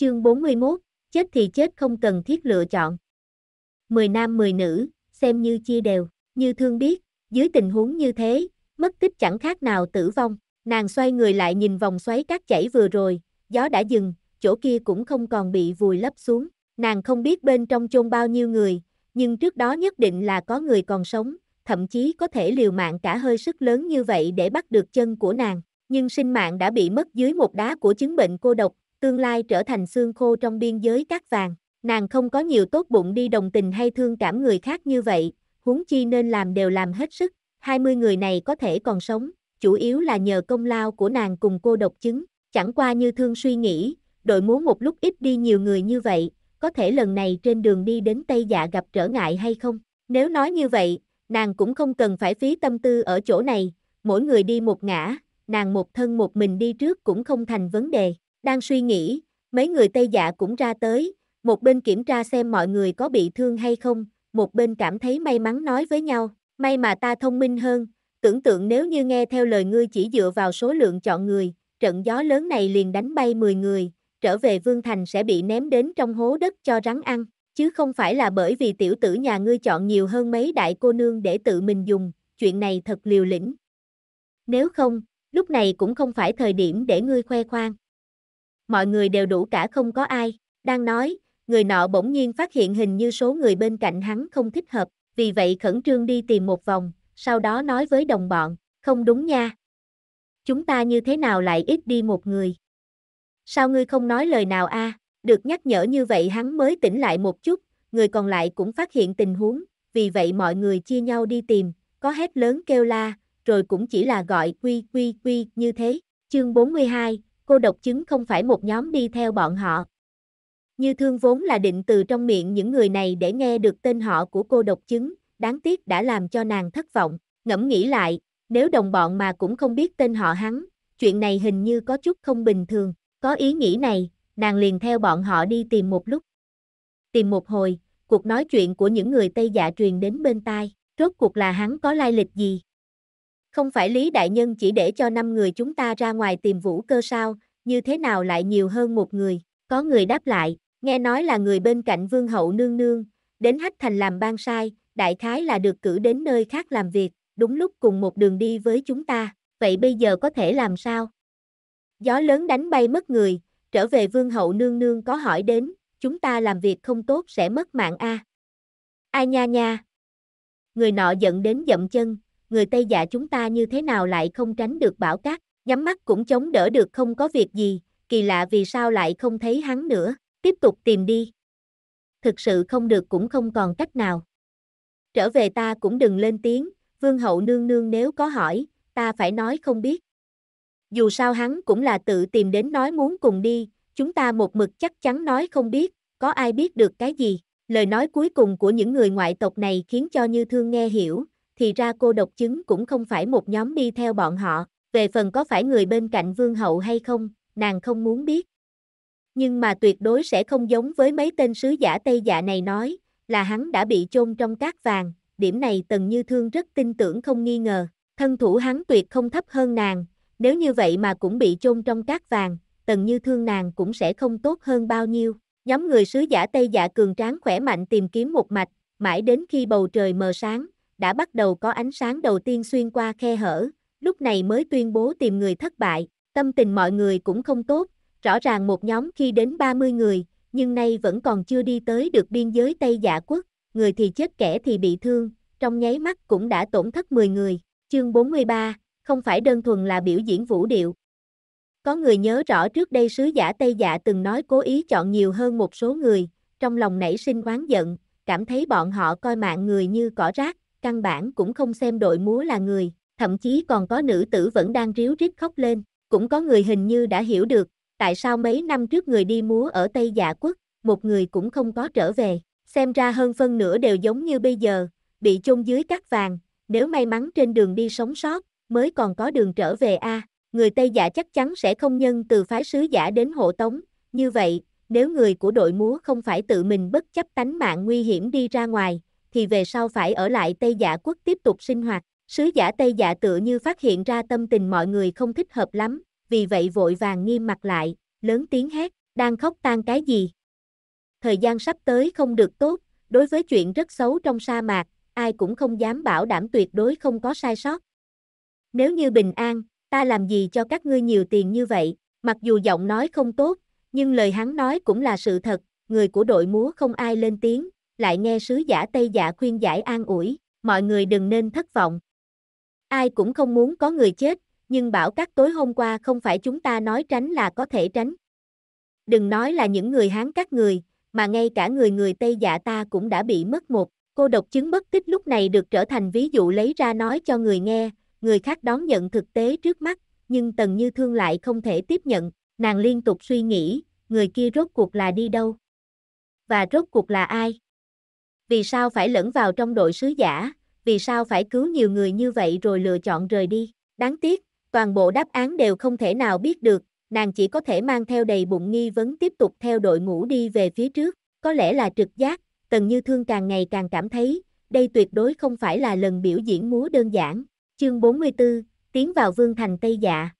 Chương 41, chết thì chết không cần thiết lựa chọn. 10 nam 10 nữ, xem như chia đều, như thương biết, dưới tình huống như thế, mất tích chẳng khác nào tử vong. Nàng xoay người lại nhìn vòng xoáy cát chảy vừa rồi, gió đã dừng, chỗ kia cũng không còn bị vùi lấp xuống. Nàng không biết bên trong chôn bao nhiêu người, nhưng trước đó nhất định là có người còn sống, thậm chí có thể liều mạng cả hơi sức lớn như vậy để bắt được chân của nàng. Nhưng sinh mạng đã bị mất dưới một đá của chứng bệnh cô độc, tương lai trở thành xương khô trong biên giới cát vàng. Nàng không có nhiều tốt bụng đi đồng tình hay thương cảm người khác như vậy, huống chi nên làm đều làm hết sức, 20 người này có thể còn sống, chủ yếu là nhờ công lao của nàng cùng cô độc chứng, chẳng qua như thương suy nghĩ, đội muốn một lúc ít đi nhiều người như vậy, có thể lần này trên đường đi đến Tây Dạ gặp trở ngại hay không? Nếu nói như vậy, nàng cũng không cần phải phí tâm tư ở chỗ này, mỗi người đi một ngã, nàng một thân một mình đi trước cũng không thành vấn đề. Đang suy nghĩ, mấy người Tây Dạ cũng ra tới, một bên kiểm tra xem mọi người có bị thương hay không, một bên cảm thấy may mắn nói với nhau, may mà ta thông minh hơn, tưởng tượng nếu như nghe theo lời ngươi chỉ dựa vào số lượng chọn người, trận gió lớn này liền đánh bay 10 người, trở về Vương Thành sẽ bị ném đến trong hố đất cho rắn ăn, chứ không phải là bởi vì tiểu tử nhà ngươi chọn nhiều hơn mấy đại cô nương để tự mình dùng, chuyện này thật liều lĩnh. Nếu không, lúc này cũng không phải thời điểm để ngươi khoe khoang mọi người đều đủ cả không có ai. Đang nói, người nọ bỗng nhiên phát hiện hình như số người bên cạnh hắn không thích hợp, vì vậy khẩn trương đi tìm một vòng, sau đó nói với đồng bọn, không đúng nha. Chúng ta như thế nào lại ít đi một người? Sao ngươi không nói lời nào a? Được nhắc nhở như vậy hắn mới tỉnh lại một chút, người còn lại cũng phát hiện tình huống, vì vậy mọi người chia nhau đi tìm, có hét lớn kêu la, rồi cũng chỉ là gọi quy quy quy như thế. Chương 42, cô độc chứng không phải một nhóm đi theo bọn họ. Như thương vốn là định từ trong miệng những người này để nghe được tên họ của cô độc chứng, đáng tiếc đã làm cho nàng thất vọng, ngẫm nghĩ lại, nếu đồng bọn mà cũng không biết tên họ hắn, chuyện này hình như có chút không bình thường, có ý nghĩ này, nàng liền theo bọn họ đi tìm một lúc. Tìm một hồi, cuộc nói chuyện của những người Tây Dạ truyền đến bên tai, rốt cuộc là hắn có lai lịch gì? Không phải Lý Đại Nhân chỉ để cho năm người chúng ta ra ngoài tìm vũ cơ sao, như thế nào lại nhiều hơn một người? Có người đáp lại, nghe nói là người bên cạnh vương hậu nương nương, đến hách thành làm ban sai, đại khái là được cử đến nơi khác làm việc, đúng lúc cùng một đường đi với chúng ta, vậy bây giờ có thể làm sao? Gió lớn đánh bay mất người, trở về vương hậu nương nương có hỏi đến, chúng ta làm việc không tốt sẽ mất mạng a. Ai nha nha. Người nọ giận đến dậm chân, người Tây dạ chúng ta như thế nào lại không tránh được bão cát nhắm mắt cũng chống đỡ được không có việc gì, kỳ lạ vì sao lại không thấy hắn nữa, tiếp tục tìm đi. Thực sự không được cũng không còn cách nào. Trở về ta cũng đừng lên tiếng, vương hậu nương nương nếu có hỏi, ta phải nói không biết. Dù sao hắn cũng là tự tìm đến nói muốn cùng đi, chúng ta một mực chắc chắn nói không biết, có ai biết được cái gì. Lời nói cuối cùng của những người ngoại tộc này khiến cho Như Thương nghe hiểu, thì ra cô độc chứng cũng không phải một nhóm đi theo bọn họ, về phần có phải người bên cạnh vương hậu hay không, nàng không muốn biết. Nhưng mà tuyệt đối sẽ không giống với mấy tên sứ giả Tây Dạ này nói, là hắn đã bị chôn trong cát vàng, điểm này Tần Như Thương rất tin tưởng không nghi ngờ, thân thủ hắn tuyệt không thấp hơn nàng, nếu như vậy mà cũng bị chôn trong cát vàng, Tần Như Thương nàng cũng sẽ không tốt hơn bao nhiêu. Nhóm người sứ giả Tây Dạ cường tráng khỏe mạnh tìm kiếm một mạch, mãi đến khi bầu trời mờ sáng, đã bắt đầu có ánh sáng đầu tiên xuyên qua khe hở, lúc này mới tuyên bố tìm người thất bại, tâm tình mọi người cũng không tốt, rõ ràng một nhóm khi đến 30 người, nhưng nay vẫn còn chưa đi tới được biên giới Tây giả Quốc, người thì chết kẻ thì bị thương, trong nháy mắt cũng đã tổn thất 10 người, chương 43, không phải đơn thuần là biểu diễn vũ điệu. Có người nhớ rõ trước đây sứ giả Tây giả từng nói cố ý chọn nhiều hơn một số người, trong lòng nảy sinh oán giận, cảm thấy bọn họ coi mạng người như cỏ rác, căn bản cũng không xem đội múa là người, thậm chí còn có nữ tử vẫn đang ríu rít khóc lên, cũng có người hình như đã hiểu được, tại sao mấy năm trước người đi múa ở Tây Dạ Quốc, một người cũng không có trở về, xem ra hơn phân nửa đều giống như bây giờ, bị chôn dưới cát vàng, nếu may mắn trên đường đi sống sót, mới còn có đường trở về a người Tây Dạ chắc chắn sẽ không nhân từ phái sứ giả đến hộ tống, như vậy, nếu người của đội múa không phải tự mình bất chấp tánh mạng nguy hiểm đi ra ngoài, thì về sau phải ở lại Tây Dạ quốc tiếp tục sinh hoạt, Sứ giả Tây Dạ tựa như phát hiện ra tâm tình mọi người không thích hợp lắm, vì vậy vội vàng nghiêm mặt lại, lớn tiếng hét, đang khóc tan cái gì. Thời gian sắp tới không được tốt, đối với chuyện rất xấu trong sa mạc, ai cũng không dám bảo đảm tuyệt đối không có sai sót. Nếu như bình an, ta làm gì cho các ngươi nhiều tiền như vậy, mặc dù giọng nói không tốt, nhưng lời hắn nói cũng là sự thật, người của đội múa không ai lên tiếng, lại nghe sứ giả Tây Dạ khuyên giải an ủi, mọi người đừng nên thất vọng. Ai cũng không muốn có người chết, nhưng bảo các tối hôm qua không phải chúng ta nói tránh là có thể tránh. Đừng nói là những người Hán các người, mà ngay cả người người Tây dạ ta cũng đã bị mất một. Cô độc chứng bất tích lúc này được trở thành ví dụ lấy ra nói cho người nghe, người khác đón nhận thực tế trước mắt, nhưng Tần Như Thương lại không thể tiếp nhận, nàng liên tục suy nghĩ, người kia rốt cuộc là đi đâu? Và rốt cuộc là ai? Vì sao phải lẫn vào trong đội sứ giả? vì sao phải cứu nhiều người như vậy rồi lựa chọn rời đi. Đáng tiếc, toàn bộ đáp án đều không thể nào biết được, nàng chỉ có thể mang theo đầy bụng nghi vấn tiếp tục theo đội ngũ đi về phía trước, có lẽ là trực giác, Tần Như Thương càng ngày càng cảm thấy, đây tuyệt đối không phải là lần biểu diễn múa đơn giản. Chương 44, tiến vào Vương Thành Tây Dạ.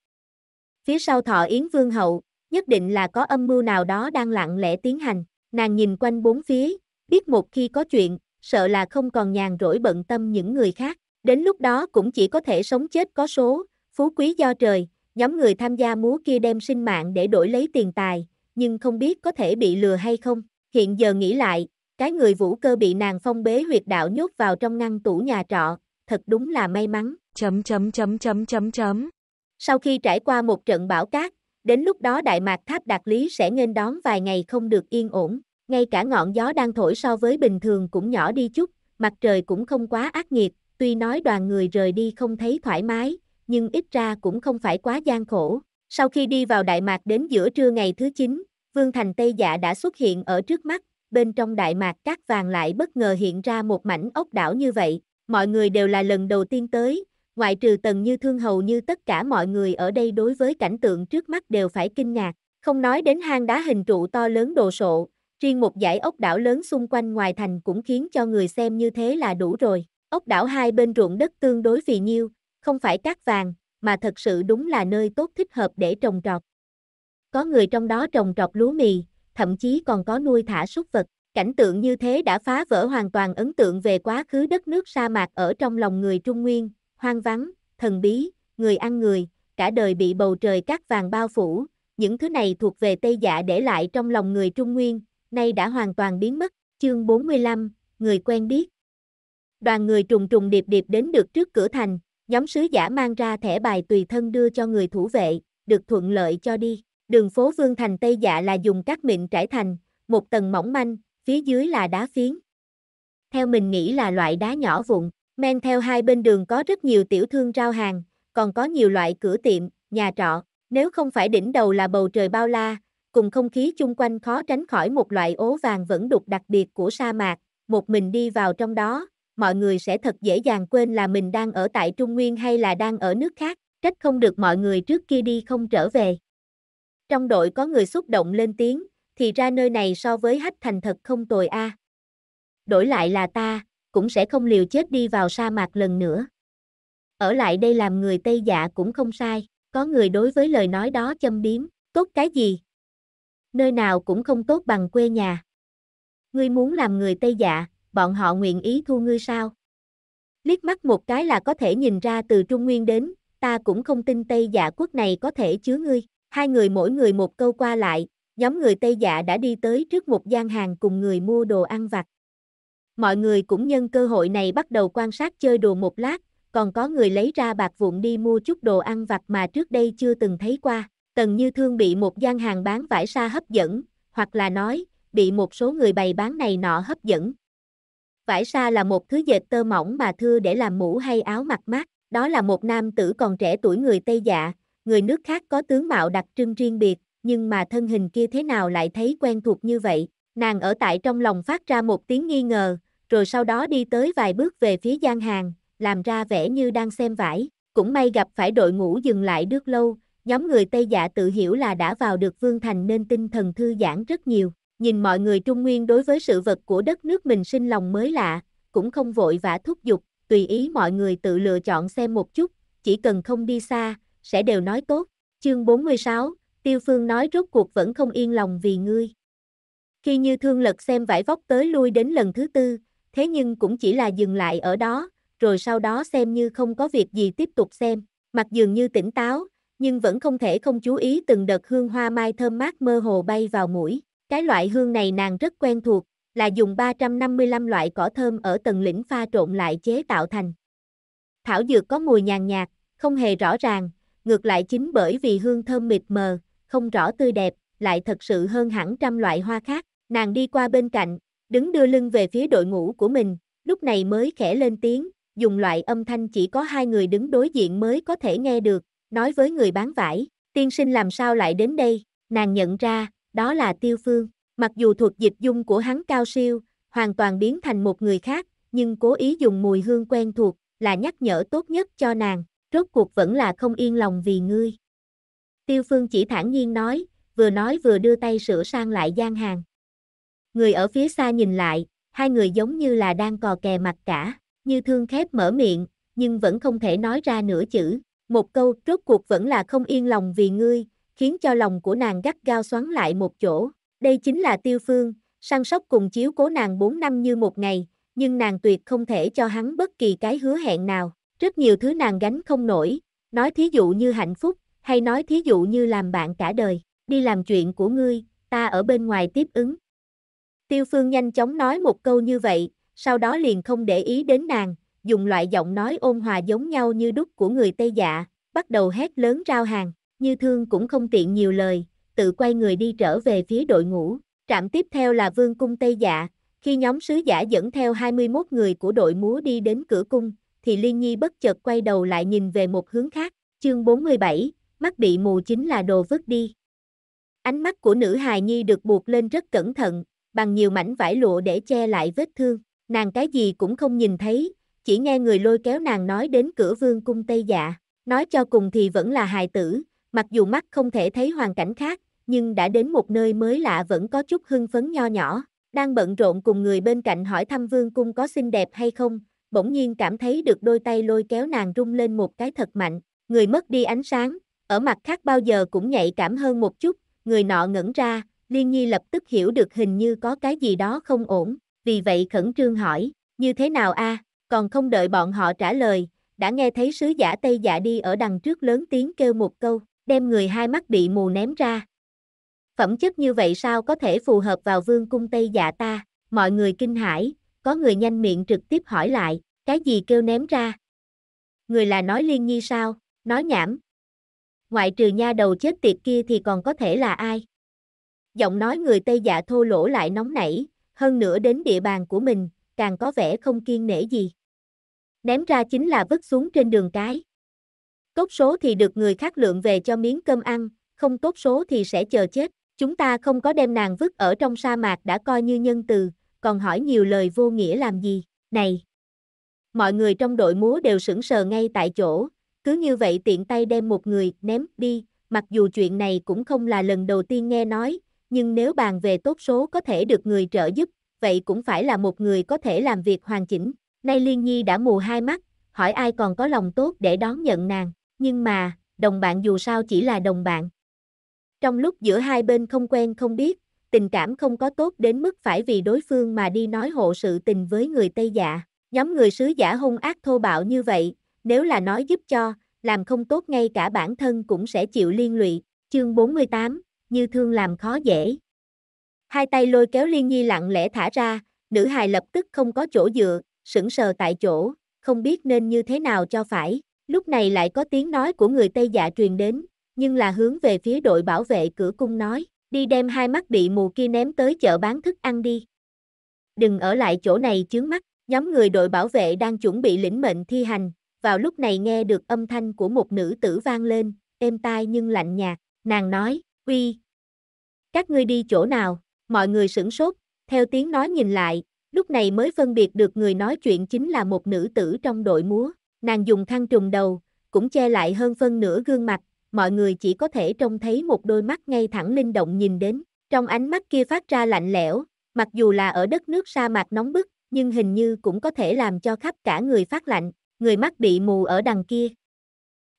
Phía sau thọ Yến Vương Hậu, nhất định là có âm mưu nào đó đang lặng lẽ tiến hành, nàng nhìn quanh bốn phía, biết một khi có chuyện, sợ là không còn nhàn rỗi bận tâm những người khác. Đến lúc đó cũng chỉ có thể sống chết có số, phú quý do trời, nhóm người tham gia múa kia đem sinh mạng để đổi lấy tiền tài, nhưng không biết có thể bị lừa hay không. Hiện giờ nghĩ lại, cái người vũ cơ bị nàng phong bế huyệt đạo nhốt vào trong ngăn tủ nhà trọ, thật đúng là may mắn. Chấm chấm chấm chấm chấm chấm. Sau khi trải qua một trận bão cát, đến lúc đó Đại Mạc Tháp Đạt Lý sẽ nên đón vài ngày không được yên ổn. Ngay cả ngọn gió đang thổi so với bình thường cũng nhỏ đi chút, mặt trời cũng không quá ác nghiệt, tuy nói đoàn người rời đi không thấy thoải mái, nhưng ít ra cũng không phải quá gian khổ. Sau khi đi vào Đại Mạc đến giữa trưa ngày thứ 9, Vương Thành Tây Dạ đã xuất hiện ở trước mắt, bên trong Đại Mạc cát vàng lại bất ngờ hiện ra một mảnh ốc đảo như vậy, mọi người đều là lần đầu tiên tới, ngoại trừ tần như thương hầu như tất cả mọi người ở đây đối với cảnh tượng trước mắt đều phải kinh ngạc, không nói đến hang đá hình trụ to lớn đồ sộ, Riêng một dải ốc đảo lớn xung quanh ngoài thành cũng khiến cho người xem như thế là đủ rồi. Ốc đảo hai bên ruộng đất tương đối vì nhiêu, không phải cát vàng, mà thật sự đúng là nơi tốt thích hợp để trồng trọt. Có người trong đó trồng trọt lúa mì, thậm chí còn có nuôi thả súc vật. Cảnh tượng như thế đã phá vỡ hoàn toàn ấn tượng về quá khứ đất nước sa mạc ở trong lòng người Trung Nguyên, hoang vắng, thần bí, người ăn người, cả đời bị bầu trời cát vàng bao phủ. Những thứ này thuộc về Tây Dạ để lại trong lòng người Trung Nguyên, nay đã hoàn toàn biến mất, chương 45, người quen biết. Đoàn người trùng trùng điệp điệp đến được trước cửa thành, nhóm sứ giả mang ra thẻ bài tùy thân đưa cho người thủ vệ, được thuận lợi cho đi. Đường phố Vương Thành Tây Dạ là dùng các mịn trải thành, một tầng mỏng manh, phía dưới là đá phiến. Theo mình nghĩ là loại đá nhỏ vụn, men theo hai bên đường có rất nhiều tiểu thương rao hàng, còn có nhiều loại cửa tiệm, nhà trọ. Nếu không phải đỉnh đầu là bầu trời bao la, cùng không khí chung quanh khó tránh khỏi một loại ố vàng vẫn đục đặc biệt của sa mạc, một mình đi vào trong đó, mọi người sẽ thật dễ dàng quên là mình đang ở tại Trung Nguyên hay là đang ở nước khác, trách không được mọi người trước kia đi không trở về. Trong đội có người xúc động lên tiếng, thì ra nơi này so với hách thành thật không tồi a. À. Đổi lại là ta, cũng sẽ không liều chết đi vào sa mạc lần nữa. Ở lại đây làm người Tây Dạ cũng không sai, có người đối với lời nói đó châm biếm, tốt cái gì, nơi nào cũng không tốt bằng quê nhà. Ngươi muốn làm người Tây dạ, bọn họ nguyện ý thu ngươi sao? Liếc mắt một cái là có thể nhìn ra từ Trung Nguyên đến, ta cũng không tin Tây dạ quốc này có thể chứa ngươi. Hai người mỗi người một câu qua lại, nhóm người Tây dạ đã đi tới trước một gian hàng cùng người mua đồ ăn vặt. Mọi người cũng nhân cơ hội này bắt đầu quan sát chơi đồ một lát, còn có người lấy ra bạc vụn đi mua chút đồ ăn vặt mà trước đây chưa từng thấy qua. Tần Như Thương bị một gian hàng bán vải sa hấp dẫn, hoặc là nói, bị một số người bày bán này nọ hấp dẫn. Vải sa là một thứ dệt tơ mỏng mà thưa để làm mũ hay áo mặc mát, đó là một nam tử còn trẻ tuổi người Tây Dạ, người nước khác có tướng mạo đặc trưng riêng biệt, nhưng mà thân hình kia thế nào lại thấy quen thuộc như vậy, nàng ở tại trong lòng phát ra một tiếng nghi ngờ, rồi sau đó đi tới vài bước về phía gian hàng, làm ra vẻ như đang xem vải, cũng may gặp phải đội ngũ dừng lại đứt lâu, nhóm người Tây Dạ tự hiểu là đã vào được Vương Thành nên tinh thần thư giãn rất nhiều, nhìn mọi người Trung Nguyên đối với sự vật của đất nước mình sinh lòng mới lạ, cũng không vội vã thúc giục, tùy ý mọi người tự lựa chọn xem một chút, chỉ cần không đi xa, sẽ đều nói tốt. Chương 46, Tiêu Phương nói rốt cuộc vẫn không yên lòng vì ngươi. Khi như thương lật xem vải vóc tới lui đến lần thứ tư, thế nhưng cũng chỉ là dừng lại ở đó, rồi sau đó xem như không có việc gì tiếp tục xem, mặc dường như tỉnh táo, nhưng vẫn không thể không chú ý từng đợt hương hoa mai thơm mát mơ hồ bay vào mũi. Cái loại hương này nàng rất quen thuộc, là dùng 355 loại cỏ thơm ở tầng lĩnh pha trộn lại chế tạo thành. Thảo dược có mùi nhàn nhạt, không hề rõ ràng, ngược lại chính bởi vì hương thơm mịt mờ, không rõ tươi đẹp, lại thật sự hơn hẳn trăm loại hoa khác. Nàng đi qua bên cạnh, đứng đưa lưng về phía đội ngũ của mình, lúc này mới khẽ lên tiếng, dùng loại âm thanh chỉ có hai người đứng đối diện mới có thể nghe được, nói với người bán vải, tiên sinh làm sao lại đến đây, nàng nhận ra, đó là tiêu phương, mặc dù thuật dịch dung của hắn cao siêu, hoàn toàn biến thành một người khác, nhưng cố ý dùng mùi hương quen thuộc, là nhắc nhở tốt nhất cho nàng, rốt cuộc vẫn là không yên lòng vì ngươi. Tiêu phương chỉ thản nhiên nói, vừa nói vừa đưa tay sửa sang lại gian hàng. Người ở phía xa nhìn lại, hai người giống như là đang cò kè mặt cả, như thương khép mở miệng, nhưng vẫn không thể nói ra nửa chữ. Một câu rốt cuộc vẫn là không yên lòng vì ngươi, khiến cho lòng của nàng gắt gao xoắn lại một chỗ. Đây chính là tiêu phương, săn sóc cùng chiếu cố nàng 4 năm như một ngày, nhưng nàng tuyệt không thể cho hắn bất kỳ cái hứa hẹn nào. Rất nhiều thứ nàng gánh không nổi, nói thí dụ như hạnh phúc, hay nói thí dụ như làm bạn cả đời, đi làm chuyện của ngươi, ta ở bên ngoài tiếp ứng. Tiêu Phương nhanh chóng nói một câu như vậy, sau đó liền không để ý đến nàng, dùng loại giọng nói ôn hòa giống nhau như đúc của người Tây Dạ, bắt đầu hét lớn rao hàng, như thương cũng không tiện nhiều lời, tự quay người đi trở về phía đội ngũ. Trạm tiếp theo là vương cung Tây Dạ, khi nhóm sứ giả dẫn theo 21 người của đội múa đi đến cửa cung, thì Liên Nhi bất chợt quay đầu lại nhìn về một hướng khác, chương 47, mắt bị mù chính là đồ vứt đi. Ánh mắt của nữ hài nhi được buộc lên rất cẩn thận, bằng nhiều mảnh vải lụa để che lại vết thương, nàng cái gì cũng không nhìn thấy, chỉ nghe người lôi kéo nàng nói đến cửa vương cung Tây Dạ, nói cho cùng thì vẫn là hài tử, mặc dù mắt không thể thấy hoàn cảnh khác, nhưng đã đến một nơi mới lạ vẫn có chút hưng phấn nho nhỏ, đang bận rộn cùng người bên cạnh hỏi thăm vương cung có xinh đẹp hay không, bỗng nhiên cảm thấy được đôi tay lôi kéo nàng rung lên một cái thật mạnh, người mất đi ánh sáng, ở mặt khác bao giờ cũng nhạy cảm hơn một chút, người nọ ngẩn ra, Liên Nhi lập tức hiểu được hình như có cái gì đó không ổn, vì vậy khẩn trương hỏi, như thế nào a? À? còn không đợi bọn họ trả lời, đã nghe thấy sứ giả Tây Dạ đi ở đằng trước lớn tiếng kêu một câu, đem người hai mắt bị mù ném ra. Phẩm chất như vậy sao có thể phù hợp vào vương cung Tây Dạ ta, mọi người kinh hãi, có người nhanh miệng trực tiếp hỏi lại, cái gì kêu ném ra? Người là nói liên nhi sao, nói nhảm. Ngoại trừ nha đầu chết tiệt kia thì còn có thể là ai? Giọng nói người Tây Dạ thô lỗ lại nóng nảy, hơn nữa đến địa bàn của mình, càng có vẻ không kiên nể gì ném ra chính là vứt xuống trên đường cái. Tốt số thì được người khác lượng về cho miếng cơm ăn, không tốt số thì sẽ chờ chết. Chúng ta không có đem nàng vứt ở trong sa mạc đã coi như nhân từ, còn hỏi nhiều lời vô nghĩa làm gì, này. Mọi người trong đội múa đều sững sờ ngay tại chỗ, cứ như vậy tiện tay đem một người ném đi, mặc dù chuyện này cũng không là lần đầu tiên nghe nói, nhưng nếu bàn về tốt số có thể được người trợ giúp, vậy cũng phải là một người có thể làm việc hoàn chỉnh. Nay Liên Nhi đã mù hai mắt, hỏi ai còn có lòng tốt để đón nhận nàng, nhưng mà, đồng bạn dù sao chỉ là đồng bạn. Trong lúc giữa hai bên không quen không biết, tình cảm không có tốt đến mức phải vì đối phương mà đi nói hộ sự tình với người Tây Dạ. Nhóm người sứ giả hung ác thô bạo như vậy, nếu là nói giúp cho, làm không tốt ngay cả bản thân cũng sẽ chịu liên lụy. Chương 48, như thương làm khó dễ. Hai tay lôi kéo Liên Nhi lặng lẽ thả ra, nữ hài lập tức không có chỗ dựa, sững sờ tại chỗ, không biết nên như thế nào cho phải. Lúc này lại có tiếng nói của người Tây Dạ truyền đến, nhưng là hướng về phía đội bảo vệ cửa cung nói, đi đem hai mắt bị mù kia ném tới chợ bán thức ăn đi. Đừng ở lại chỗ này chướng mắt, nhóm người đội bảo vệ đang chuẩn bị lĩnh mệnh thi hành, vào lúc này nghe được âm thanh của một nữ tử vang lên, êm tai nhưng lạnh nhạt, nàng nói, uy, các ngươi đi chỗ nào, mọi người sửng sốt, theo tiếng nói nhìn lại, Lúc này mới phân biệt được người nói chuyện chính là một nữ tử trong đội múa, nàng dùng khăn trùng đầu, cũng che lại hơn phân nửa gương mặt, mọi người chỉ có thể trông thấy một đôi mắt ngay thẳng linh động nhìn đến, trong ánh mắt kia phát ra lạnh lẽo, mặc dù là ở đất nước sa mạc nóng bức, nhưng hình như cũng có thể làm cho khắp cả người phát lạnh, người mắt bị mù ở đằng kia.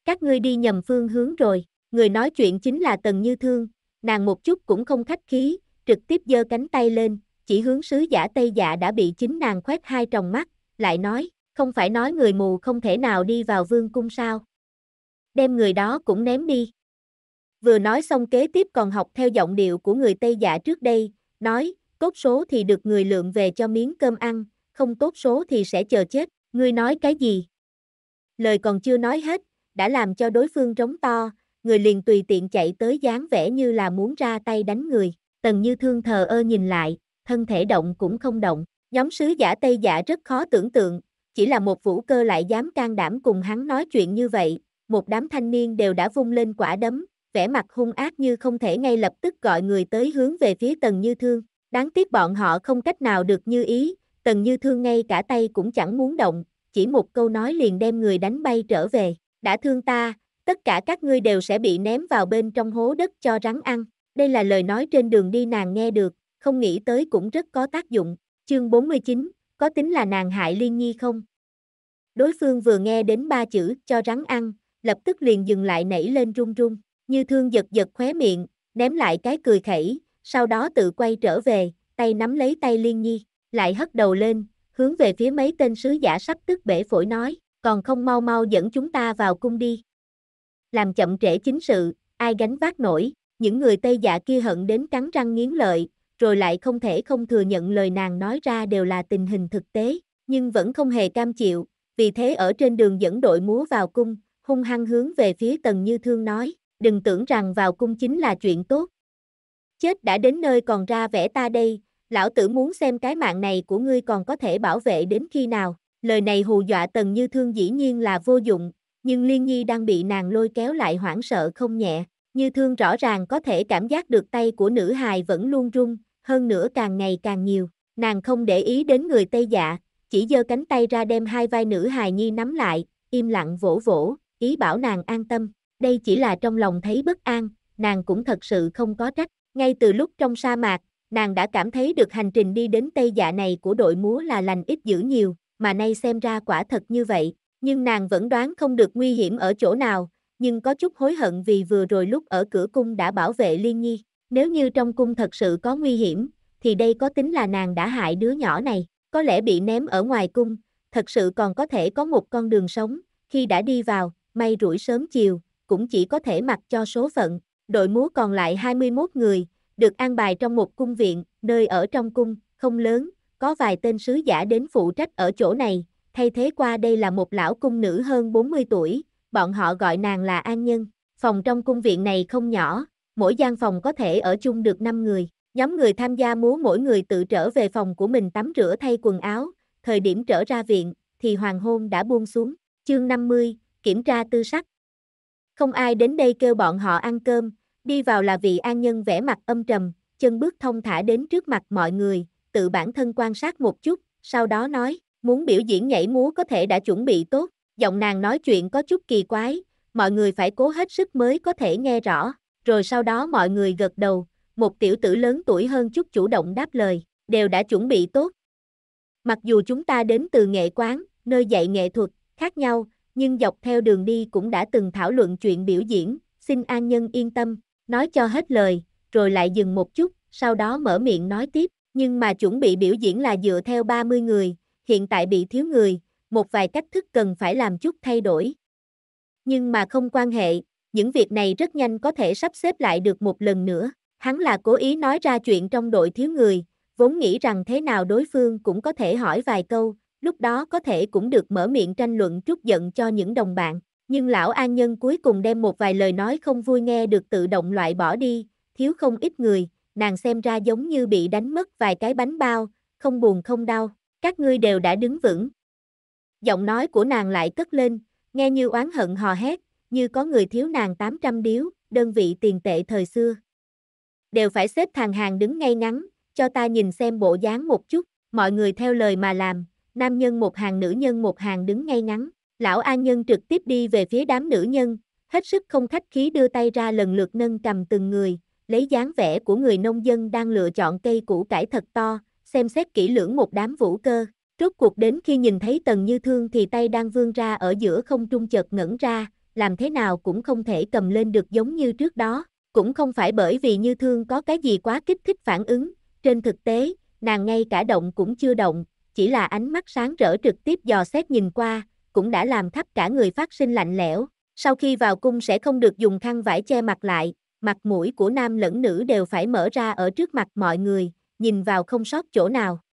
Các ngươi đi nhầm phương hướng rồi, người nói chuyện chính là Tần Như Thương, nàng một chút cũng không khách khí, trực tiếp giơ cánh tay lên, chỉ hướng sứ giả Tây Dạ đã bị chính nàng khoét hai tròng mắt, lại nói, không phải nói người mù không thể nào đi vào vương cung sao. Đem người đó cũng ném đi. Vừa nói xong kế tiếp còn học theo giọng điệu của người Tây Dạ trước đây, nói, tốt số thì được người lượng về cho miếng cơm ăn, không tốt số thì sẽ chờ chết, ngươi nói cái gì? Lời còn chưa nói hết, đã làm cho đối phương trống to, người liền tùy tiện chạy tới dáng vẻ như là muốn ra tay đánh người, tần như thương thờ ơ nhìn lại, thân thể động cũng không động. Nhóm sứ giả Tây giả dạ rất khó tưởng tượng, chỉ là một vũ cơ lại dám can đảm cùng hắn nói chuyện như vậy, một đám thanh niên đều đã vung lên quả đấm, vẻ mặt hung ác như không thể ngay lập tức gọi người tới hướng về phía Tần Như Thương. Đáng tiếc bọn họ không cách nào được như ý, Tần Như Thương ngay cả tay cũng chẳng muốn động, chỉ một câu nói liền đem người đánh bay trở về. Đã thương ta, tất cả các ngươi đều sẽ bị ném vào bên trong hố đất cho rắn ăn. Đây là lời nói trên đường đi nàng nghe được, không nghĩ tới cũng rất có tác dụng. Chương 49, có tính là nàng hại Liên Nhi không? Đối phương vừa nghe đến ba chữ cho rắn ăn, lập tức liền dừng lại nảy lên run run, như thương giật giật khóe miệng, ném lại cái cười khẩy, sau đó tự quay trở về, tay nắm lấy tay Liên Nhi, lại hất đầu lên, hướng về phía mấy tên sứ giả sắp tức bể phổi nói, còn không mau mau dẫn chúng ta vào cung đi. Làm chậm trễ chính sự, ai gánh vác nổi, những người Tây dạ kia hận đến cắn răng nghiến lợi, rồi lại không thể không thừa nhận lời nàng nói ra đều là tình hình thực tế, nhưng vẫn không hề cam chịu, vì thế ở trên đường dẫn đội múa vào cung, hung hăng hướng về phía Tần Như Thương nói, đừng tưởng rằng vào cung chính là chuyện tốt. Chết đã đến nơi còn ra vẽ ta đây, lão tử muốn xem cái mạng này của ngươi còn có thể bảo vệ đến khi nào. Lời này hù dọa Tần Như Thương dĩ nhiên là vô dụng, nhưng Liên Nhi đang bị nàng lôi kéo lại hoảng sợ không nhẹ. Như Thương rõ ràng có thể cảm giác được tay của nữ hài vẫn luôn rung, hơn nữa càng ngày càng nhiều. Nàng không để ý đến người Tây Dạ, chỉ giơ cánh tay ra đem hai vai nữ hài nhi nắm lại, im lặng vỗ vỗ, ý bảo nàng an tâm. Đây chỉ là trong lòng thấy bất an, nàng cũng thật sự không có trách. Ngay từ lúc trong sa mạc, nàng đã cảm thấy được hành trình đi đến Tây Dạ này của đội múa là lành ít dữ nhiều, mà nay xem ra quả thật như vậy. Nhưng nàng vẫn đoán không được nguy hiểm ở chỗ nào, nhưng có chút hối hận vì vừa rồi lúc ở cửa cung đã bảo vệ Liên Nhi. Nếu như trong cung thật sự có nguy hiểm, thì đây có tính là nàng đã hại đứa nhỏ này, có lẽ bị ném ở ngoài cung, thật sự còn có thể có một con đường sống, khi đã đi vào, may rủi sớm chiều, cũng chỉ có thể mặc cho số phận, đội múa còn lại 21 người, được an bài trong một cung viện, nơi ở trong cung, không lớn, có vài tên sứ giả đến phụ trách ở chỗ này, thay thế qua đây là một lão cung nữ hơn 40 tuổi, bọn họ gọi nàng là An Nhân, phòng trong cung viện này không nhỏ, mỗi gian phòng có thể ở chung được 5 người. Nhóm người tham gia múa mỗi người tự trở về phòng của mình tắm rửa thay quần áo, thời điểm trở ra viện, thì hoàng hôn đã buông xuống. Chương 50, kiểm tra tư sắc. Không ai đến đây kêu bọn họ ăn cơm, đi vào là vị an nhân vẻ mặt âm trầm, chân bước thông thả đến trước mặt mọi người, tự bản thân quan sát một chút, sau đó nói, muốn biểu diễn nhảy múa có thể đã chuẩn bị tốt, giọng nàng nói chuyện có chút kỳ quái, mọi người phải cố hết sức mới có thể nghe rõ rồi sau đó mọi người gật đầu, một tiểu tử lớn tuổi hơn chút chủ động đáp lời, đều đã chuẩn bị tốt. Mặc dù chúng ta đến từ nghệ quán, nơi dạy nghệ thuật, khác nhau, nhưng dọc theo đường đi cũng đã từng thảo luận chuyện biểu diễn, xin an nhân yên tâm, nói cho hết lời, rồi lại dừng một chút, sau đó mở miệng nói tiếp, nhưng mà chuẩn bị biểu diễn là dựa theo 30 người, hiện tại bị thiếu người, một vài cách thức cần phải làm chút thay đổi. Nhưng mà không quan hệ, những việc này rất nhanh có thể sắp xếp lại được một lần nữa. Hắn là cố ý nói ra chuyện trong đội thiếu người, vốn nghĩ rằng thế nào đối phương cũng có thể hỏi vài câu, lúc đó có thể cũng được mở miệng tranh luận trút giận cho những đồng bạn. Nhưng lão an nhân cuối cùng đem một vài lời nói không vui nghe được tự động loại bỏ đi, thiếu không ít người, nàng xem ra giống như bị đánh mất vài cái bánh bao, không buồn không đau, các ngươi đều đã đứng vững. Giọng nói của nàng lại cất lên, nghe như oán hận hò hét, như có người thiếu nàng 800 điếu, đơn vị tiền tệ thời xưa. Đều phải xếp thằng hàng đứng ngay ngắn, cho ta nhìn xem bộ dáng một chút, mọi người theo lời mà làm, nam nhân một hàng nữ nhân một hàng đứng ngay ngắn. Lão An Nhân trực tiếp đi về phía đám nữ nhân, hết sức không khách khí đưa tay ra lần lượt nâng cầm từng người, lấy dáng vẻ của người nông dân đang lựa chọn cây củ cải thật to, xem xét kỹ lưỡng một đám vũ cơ. Rốt cuộc đến khi nhìn thấy Tần Như Thương thì tay đang vươn ra ở giữa không trung chợt ngẩn ra, làm thế nào cũng không thể cầm lên được giống như trước đó, cũng không phải bởi vì như thương có cái gì quá kích thích phản ứng, trên thực tế, nàng ngay cả động cũng chưa động, chỉ là ánh mắt sáng rỡ trực tiếp dò xét nhìn qua, cũng đã làm khắp cả người phát sinh lạnh lẽo, sau khi vào cung sẽ không được dùng khăn vải che mặt lại, mặt mũi của nam lẫn nữ đều phải mở ra ở trước mặt mọi người, nhìn vào không sót chỗ nào.